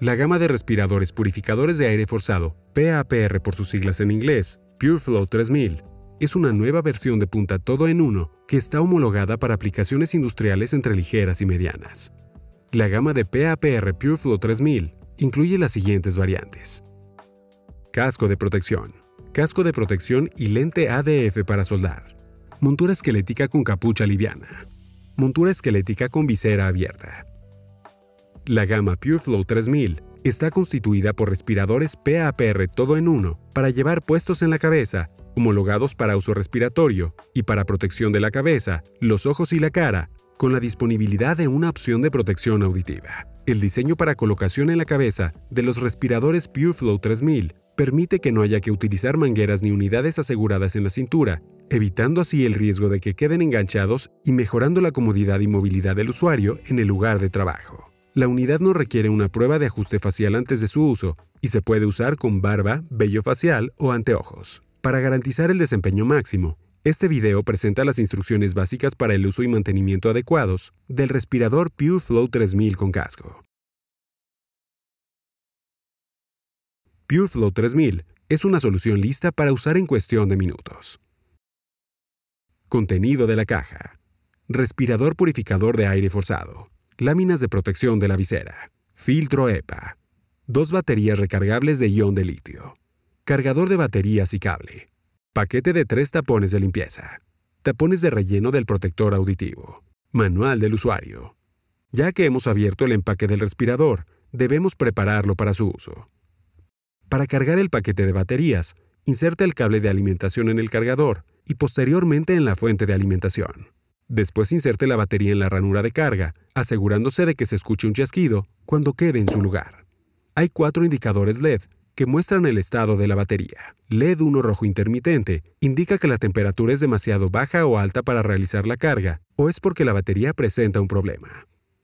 La gama de respiradores purificadores de aire forzado, PAPR por sus siglas en inglés, PureFlow 3000, es una nueva versión de punta todo en uno que está homologada para aplicaciones industriales entre ligeras y medianas. La gama de PAPR PureFlow 3000 incluye las siguientes variantes. Casco de protección. Casco de protección y lente ADF para soldar. Montura esquelética con capucha liviana. Montura esquelética con visera abierta. La gama PureFlow 3000 está constituida por respiradores PAPR todo en uno para llevar puestos en la cabeza, homologados para uso respiratorio y para protección de la cabeza, los ojos y la cara, con la disponibilidad de una opción de protección auditiva. El diseño para colocación en la cabeza de los respiradores PureFlow 3000 permite que no haya que utilizar mangueras ni unidades aseguradas en la cintura, evitando así el riesgo de que queden enganchados y mejorando la comodidad y movilidad del usuario en el lugar de trabajo. La unidad no requiere una prueba de ajuste facial antes de su uso y se puede usar con barba, vello facial o anteojos. Para garantizar el desempeño máximo, este video presenta las instrucciones básicas para el uso y mantenimiento adecuados del respirador PureFlow 3000 con casco. PureFlow 3000 es una solución lista para usar en cuestión de minutos. Contenido de la caja. Respirador purificador de aire forzado láminas de protección de la visera, filtro EPA, dos baterías recargables de ion de litio, cargador de baterías y cable, paquete de tres tapones de limpieza, tapones de relleno del protector auditivo, manual del usuario. Ya que hemos abierto el empaque del respirador, debemos prepararlo para su uso. Para cargar el paquete de baterías, inserta el cable de alimentación en el cargador y posteriormente en la fuente de alimentación. Después inserte la batería en la ranura de carga, asegurándose de que se escuche un chasquido cuando quede en su lugar. Hay cuatro indicadores LED que muestran el estado de la batería. LED 1 rojo intermitente indica que la temperatura es demasiado baja o alta para realizar la carga, o es porque la batería presenta un problema.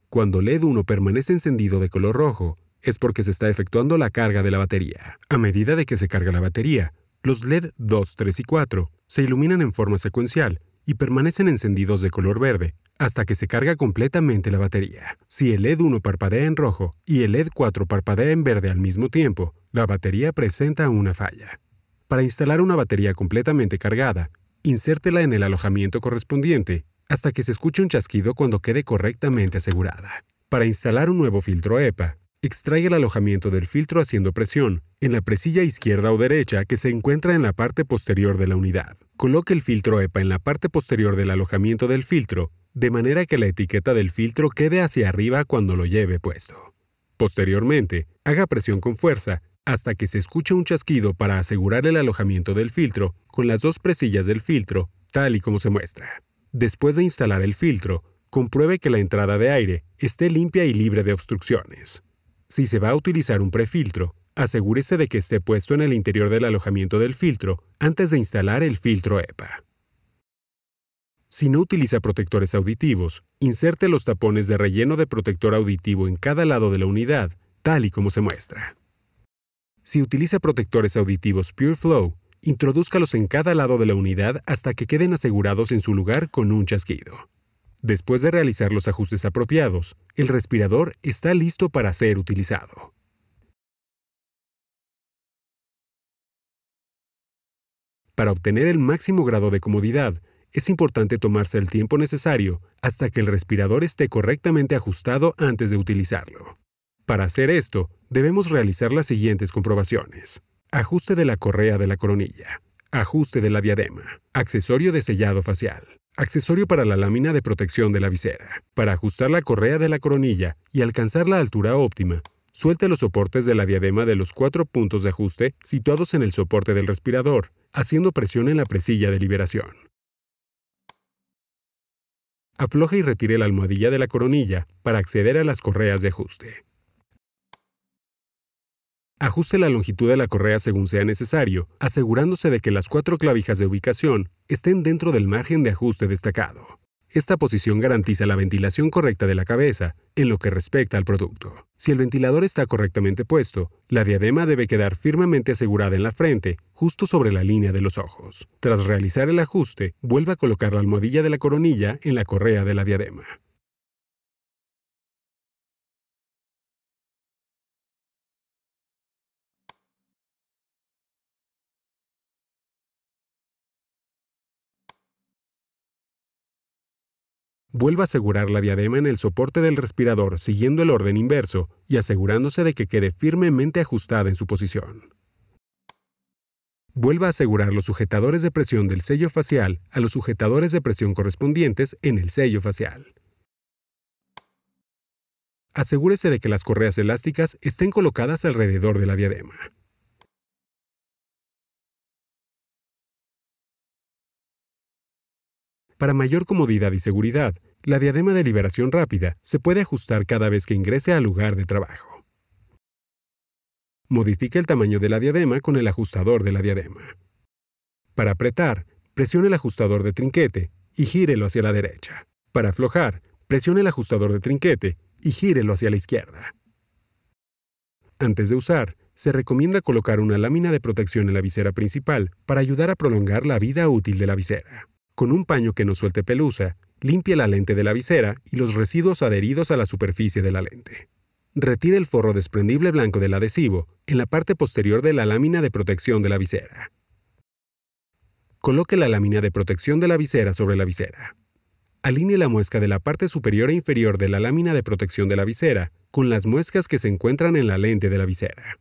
Cuando LED 1 permanece encendido de color rojo, es porque se está efectuando la carga de la batería. A medida de que se carga la batería, los LED 2, 3 y 4 se iluminan en forma secuencial y permanecen encendidos de color verde hasta que se carga completamente la batería. Si el LED 1 parpadea en rojo y el LED 4 parpadea en verde al mismo tiempo, la batería presenta una falla. Para instalar una batería completamente cargada, insértela en el alojamiento correspondiente hasta que se escuche un chasquido cuando quede correctamente asegurada. Para instalar un nuevo filtro EPA, extrae el alojamiento del filtro haciendo presión en la presilla izquierda o derecha que se encuentra en la parte posterior de la unidad. Coloque el filtro EPA en la parte posterior del alojamiento del filtro, de manera que la etiqueta del filtro quede hacia arriba cuando lo lleve puesto. Posteriormente, haga presión con fuerza hasta que se escuche un chasquido para asegurar el alojamiento del filtro con las dos presillas del filtro, tal y como se muestra. Después de instalar el filtro, compruebe que la entrada de aire esté limpia y libre de obstrucciones. Si se va a utilizar un prefiltro, Asegúrese de que esté puesto en el interior del alojamiento del filtro antes de instalar el filtro EPA. Si no utiliza protectores auditivos, inserte los tapones de relleno de protector auditivo en cada lado de la unidad, tal y como se muestra. Si utiliza protectores auditivos Pure Flow, introdúzcalos en cada lado de la unidad hasta que queden asegurados en su lugar con un chasquido. Después de realizar los ajustes apropiados, el respirador está listo para ser utilizado. Para obtener el máximo grado de comodidad, es importante tomarse el tiempo necesario hasta que el respirador esté correctamente ajustado antes de utilizarlo. Para hacer esto, debemos realizar las siguientes comprobaciones. Ajuste de la correa de la coronilla. Ajuste de la diadema. Accesorio de sellado facial. Accesorio para la lámina de protección de la visera. Para ajustar la correa de la coronilla y alcanzar la altura óptima, Suelte los soportes de la diadema de los cuatro puntos de ajuste situados en el soporte del respirador, haciendo presión en la presilla de liberación. Afloje y retire la almohadilla de la coronilla para acceder a las correas de ajuste. Ajuste la longitud de la correa según sea necesario, asegurándose de que las cuatro clavijas de ubicación estén dentro del margen de ajuste destacado. Esta posición garantiza la ventilación correcta de la cabeza en lo que respecta al producto. Si el ventilador está correctamente puesto, la diadema debe quedar firmemente asegurada en la frente, justo sobre la línea de los ojos. Tras realizar el ajuste, vuelva a colocar la almohadilla de la coronilla en la correa de la diadema. Vuelva a asegurar la diadema en el soporte del respirador siguiendo el orden inverso y asegurándose de que quede firmemente ajustada en su posición. Vuelva a asegurar los sujetadores de presión del sello facial a los sujetadores de presión correspondientes en el sello facial. Asegúrese de que las correas elásticas estén colocadas alrededor de la diadema. Para mayor comodidad y seguridad, la diadema de liberación rápida se puede ajustar cada vez que ingrese al lugar de trabajo. Modifique el tamaño de la diadema con el ajustador de la diadema. Para apretar, presione el ajustador de trinquete y gírelo hacia la derecha. Para aflojar, presione el ajustador de trinquete y gírelo hacia la izquierda. Antes de usar, se recomienda colocar una lámina de protección en la visera principal para ayudar a prolongar la vida útil de la visera. Con un paño que no suelte pelusa, limpie la lente de la visera y los residuos adheridos a la superficie de la lente. Retire el forro desprendible blanco del adhesivo en la parte posterior de la lámina de protección de la visera. Coloque la lámina de protección de la visera sobre la visera. Alinee la muesca de la parte superior e inferior de la lámina de protección de la visera con las muescas que se encuentran en la lente de la visera.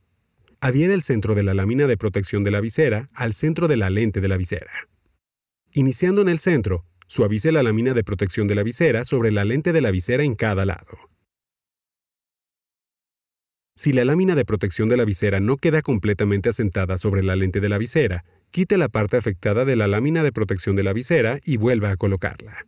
Adhiere el centro de la lámina de protección de la visera al centro de la lente de la visera. Iniciando en el centro, suavice la lámina de protección de la visera sobre la lente de la visera en cada lado. Si la lámina de protección de la visera no queda completamente asentada sobre la lente de la visera, quite la parte afectada de la lámina de protección de la visera y vuelva a colocarla.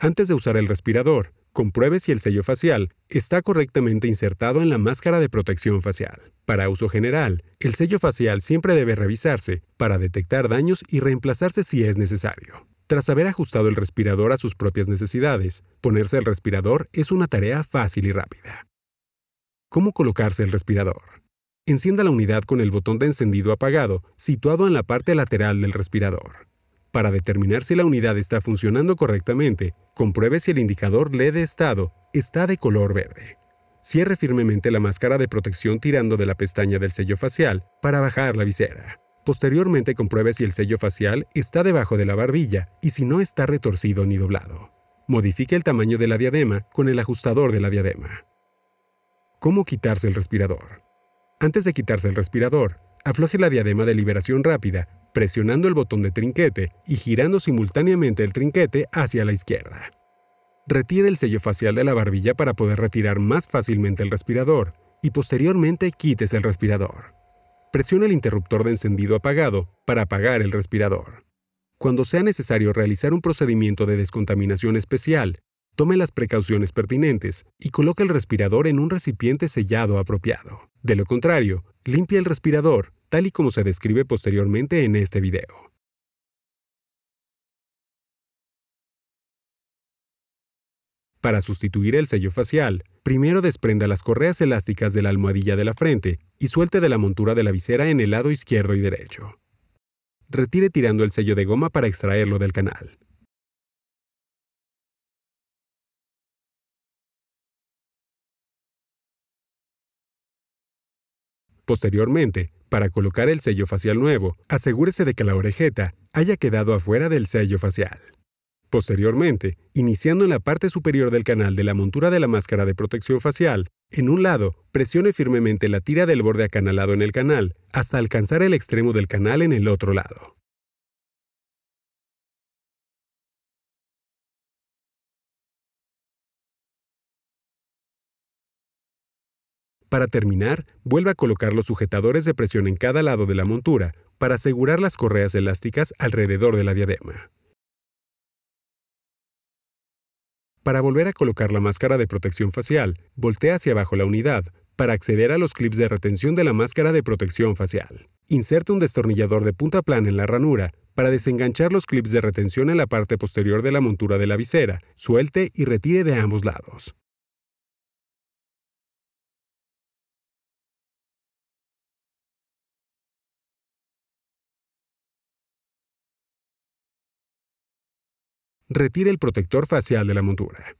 Antes de usar el respirador, compruebe si el sello facial está correctamente insertado en la máscara de protección facial. Para uso general, el sello facial siempre debe revisarse para detectar daños y reemplazarse si es necesario. Tras haber ajustado el respirador a sus propias necesidades, ponerse el respirador es una tarea fácil y rápida. ¿Cómo colocarse el respirador? Encienda la unidad con el botón de encendido apagado situado en la parte lateral del respirador. Para determinar si la unidad está funcionando correctamente, compruebe si el indicador LED de estado está de color verde. Cierre firmemente la máscara de protección tirando de la pestaña del sello facial para bajar la visera. Posteriormente compruebe si el sello facial está debajo de la barbilla y si no está retorcido ni doblado. Modifique el tamaño de la diadema con el ajustador de la diadema. ¿Cómo quitarse el respirador? Antes de quitarse el respirador, afloje la diadema de liberación rápida presionando el botón de trinquete y girando simultáneamente el trinquete hacia la izquierda. Retire el sello facial de la barbilla para poder retirar más fácilmente el respirador y posteriormente quites el respirador. Presiona el interruptor de encendido apagado para apagar el respirador. Cuando sea necesario realizar un procedimiento de descontaminación especial, tome las precauciones pertinentes y coloque el respirador en un recipiente sellado apropiado. De lo contrario, limpie el respirador tal y como se describe posteriormente en este video. Para sustituir el sello facial, primero desprenda las correas elásticas de la almohadilla de la frente y suelte de la montura de la visera en el lado izquierdo y derecho. Retire tirando el sello de goma para extraerlo del canal. Posteriormente, para colocar el sello facial nuevo, asegúrese de que la orejeta haya quedado afuera del sello facial. Posteriormente, iniciando en la parte superior del canal de la montura de la máscara de protección facial, en un lado, presione firmemente la tira del borde acanalado en el canal hasta alcanzar el extremo del canal en el otro lado. Para terminar, vuelva a colocar los sujetadores de presión en cada lado de la montura para asegurar las correas elásticas alrededor de la diadema. Para volver a colocar la máscara de protección facial, voltea hacia abajo la unidad para acceder a los clips de retención de la máscara de protección facial. Inserte un destornillador de punta plana en la ranura para desenganchar los clips de retención en la parte posterior de la montura de la visera, suelte y retire de ambos lados. retire el protector facial de la montura.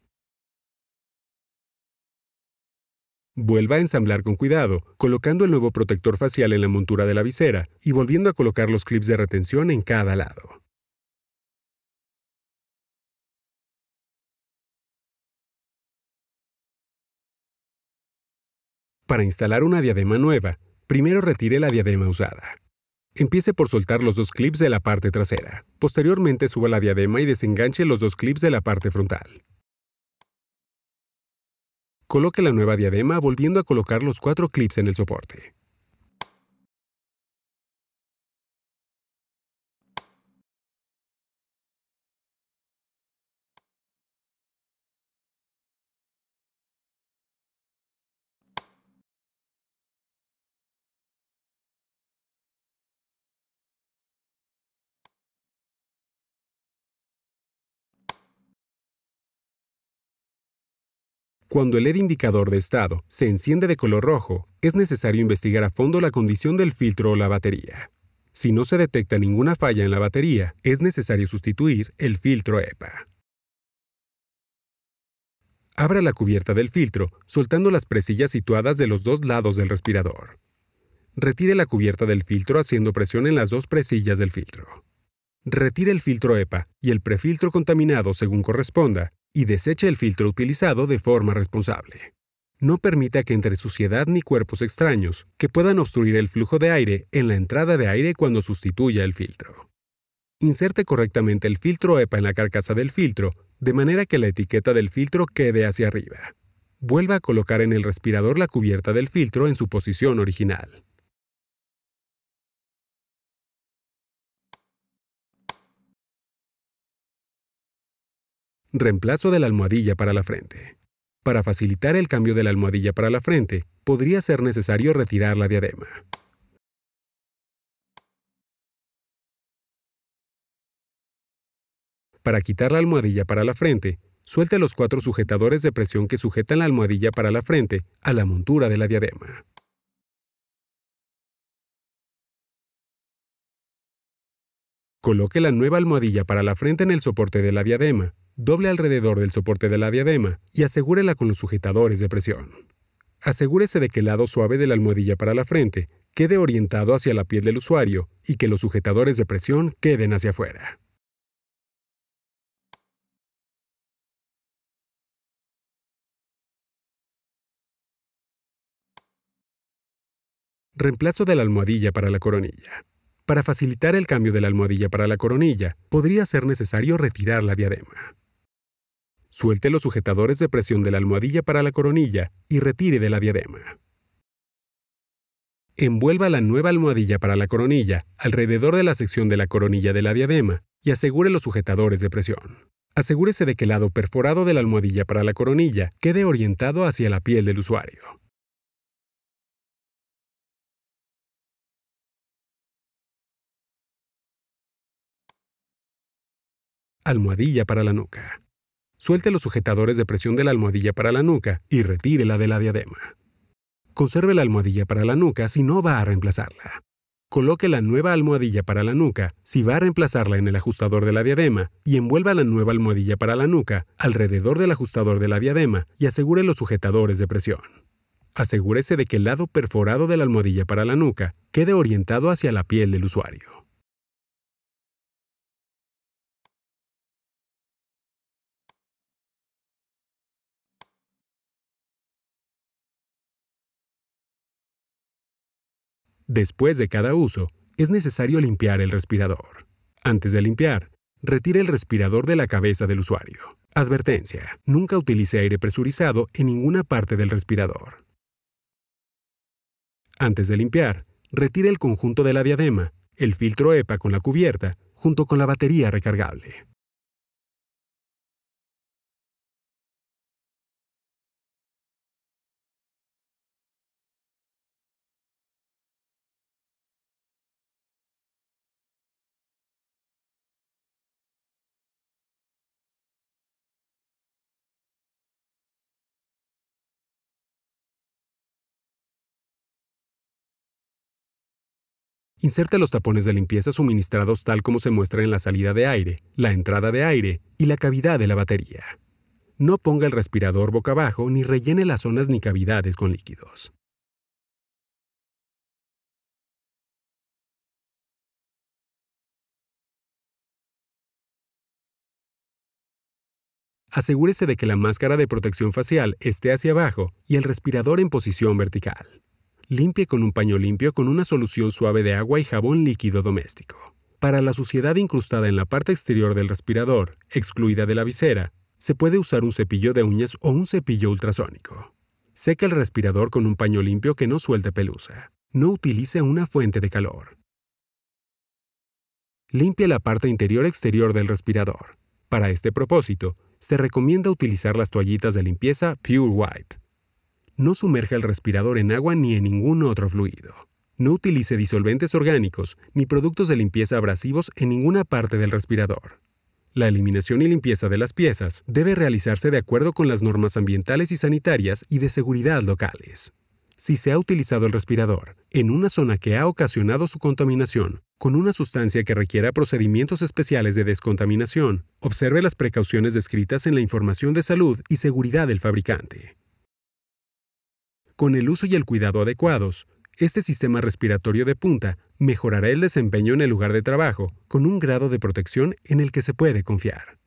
Vuelva a ensamblar con cuidado, colocando el nuevo protector facial en la montura de la visera y volviendo a colocar los clips de retención en cada lado. Para instalar una diadema nueva, primero retire la diadema usada. Empiece por soltar los dos clips de la parte trasera. Posteriormente suba la diadema y desenganche los dos clips de la parte frontal. Coloque la nueva diadema volviendo a colocar los cuatro clips en el soporte. Cuando el LED indicador de estado se enciende de color rojo, es necesario investigar a fondo la condición del filtro o la batería. Si no se detecta ninguna falla en la batería, es necesario sustituir el filtro EPA. Abra la cubierta del filtro, soltando las presillas situadas de los dos lados del respirador. Retire la cubierta del filtro haciendo presión en las dos presillas del filtro. Retire el filtro EPA y el prefiltro contaminado según corresponda y deseche el filtro utilizado de forma responsable. No permita que entre suciedad ni cuerpos extraños que puedan obstruir el flujo de aire en la entrada de aire cuando sustituya el filtro. Inserte correctamente el filtro EPA en la carcasa del filtro, de manera que la etiqueta del filtro quede hacia arriba. Vuelva a colocar en el respirador la cubierta del filtro en su posición original. Reemplazo de la almohadilla para la frente. Para facilitar el cambio de la almohadilla para la frente, podría ser necesario retirar la diadema. Para quitar la almohadilla para la frente, suelte los cuatro sujetadores de presión que sujetan la almohadilla para la frente a la montura de la diadema. Coloque la nueva almohadilla para la frente en el soporte de la diadema doble alrededor del soporte de la diadema y asegúrela con los sujetadores de presión. Asegúrese de que el lado suave de la almohadilla para la frente quede orientado hacia la piel del usuario y que los sujetadores de presión queden hacia afuera. Reemplazo de la almohadilla para la coronilla. Para facilitar el cambio de la almohadilla para la coronilla, podría ser necesario retirar la diadema. Suelte los sujetadores de presión de la almohadilla para la coronilla y retire de la diadema. Envuelva la nueva almohadilla para la coronilla alrededor de la sección de la coronilla de la diadema y asegure los sujetadores de presión. Asegúrese de que el lado perforado de la almohadilla para la coronilla quede orientado hacia la piel del usuario. Almohadilla para la nuca. Suelte los sujetadores de presión de la almohadilla para la nuca y retírela de la diadema. Conserve la almohadilla para la nuca si no va a reemplazarla. Coloque la nueva almohadilla para la nuca si va a reemplazarla en el ajustador de la diadema y envuelva la nueva almohadilla para la nuca alrededor del ajustador de la diadema y asegure los sujetadores de presión. Asegúrese de que el lado perforado de la almohadilla para la nuca quede orientado hacia la piel del usuario. Después de cada uso, es necesario limpiar el respirador. Antes de limpiar, retire el respirador de la cabeza del usuario. Advertencia, nunca utilice aire presurizado en ninguna parte del respirador. Antes de limpiar, retire el conjunto de la diadema, el filtro EPA con la cubierta, junto con la batería recargable. Inserte los tapones de limpieza suministrados tal como se muestra en la salida de aire, la entrada de aire y la cavidad de la batería. No ponga el respirador boca abajo ni rellene las zonas ni cavidades con líquidos. asegúrese de que la máscara de protección facial esté hacia abajo y el respirador en posición vertical. Limpie con un paño limpio con una solución suave de agua y jabón líquido doméstico. Para la suciedad incrustada en la parte exterior del respirador, excluida de la visera, se puede usar un cepillo de uñas o un cepillo ultrasónico. Seca el respirador con un paño limpio que no suelte pelusa. No utilice una fuente de calor. Limpie la parte interior-exterior del respirador. Para este propósito, se recomienda utilizar las toallitas de limpieza Pure Wipe. No sumerja el respirador en agua ni en ningún otro fluido. No utilice disolventes orgánicos ni productos de limpieza abrasivos en ninguna parte del respirador. La eliminación y limpieza de las piezas debe realizarse de acuerdo con las normas ambientales y sanitarias y de seguridad locales. Si se ha utilizado el respirador en una zona que ha ocasionado su contaminación con una sustancia que requiera procedimientos especiales de descontaminación, observe las precauciones descritas en la información de salud y seguridad del fabricante. Con el uso y el cuidado adecuados, este sistema respiratorio de punta mejorará el desempeño en el lugar de trabajo con un grado de protección en el que se puede confiar.